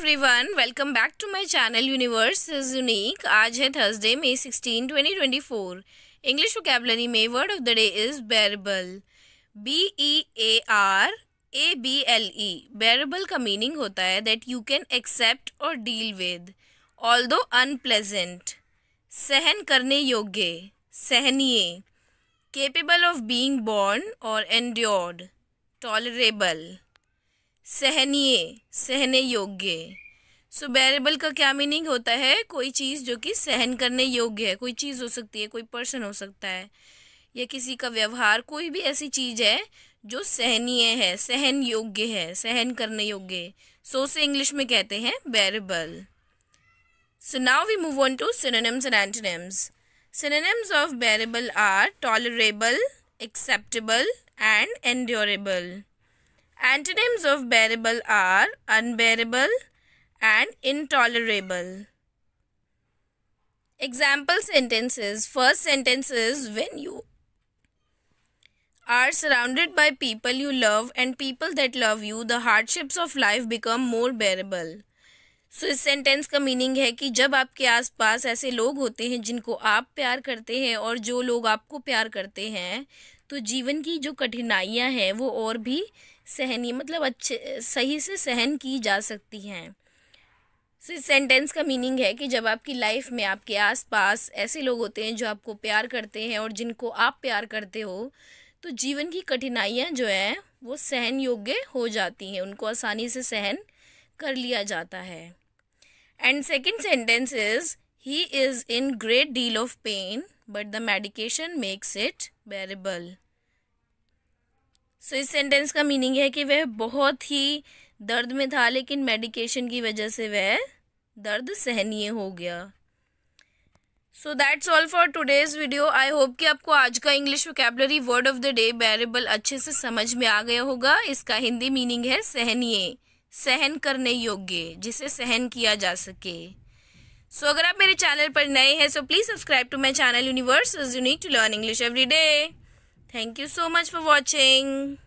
Everyone welcome back to my channel universe is unique आज है Thursday May twenty four English vocabulary में word of the day is bearable B E A R A B L E bearable का meaning होता है that you can accept और deal with although unpleasant सहन करने योग्य सहनीय capable of being borne और एंड्योर्ड टॉलरेबल सहनीय सहने योग्य सो बैरेबल का क्या मीनिंग होता है कोई चीज़ जो कि सहन करने योग्य है कोई चीज़ हो सकती है कोई पर्सन हो सकता है या किसी का व्यवहार कोई भी ऐसी चीज़ है जो सहनीय है सहन योग्य है सहन करने योग्य सो so, से इंग्लिश में कहते हैं bearable so now we move on to synonyms and antonyms Synonyms of bearable are tolerable acceptable and endurable Antonyms of bearable are unbearable and intolerable. Example sentences. First sentence is when you are surrounded by people you love and people that love you, the hardships of life become more bearable. So so, इस sentence का meaning है कि जब आपके आसपास ऐसे लोग होते हैं जिनको आप प्यार करते हैं और जो लोग आपको प्यार करते हैं तो जीवन की जो कठिनाइयाँ हैं वो और भी सहनी मतलब अच्छे सही से सहन की जा सकती हैं इस सेंटेंस का मीनिंग है कि जब आपकी लाइफ में आपके आसपास ऐसे लोग होते हैं जो आपको प्यार करते हैं और जिनको आप प्यार करते हो तो जीवन की कठिनाइयाँ जो हैं वो सहन योग्य हो जाती हैं उनको आसानी से सहन कर लिया जाता है and second sentence is He is in great deal of pain but the medication makes it bearable. So so, इस सेंटेंस का मीनिंग है कि वह बहुत ही दर्द में था लेकिन मेडिकेशन की वजह से वह दर्द सहनीय हो गया so that's all for today's video I hope कि आपको आज का English vocabulary word of the day bearable अच्छे से समझ में आ गया होगा इसका हिंदी मीनिंग है सहनीय सहन करने योग्य जिसे सहन किया जा सके सो अगर आप मेरे चैनल पर नए हैं so please subscribe to my channel universe is unique to learn English every day thank you so much for watching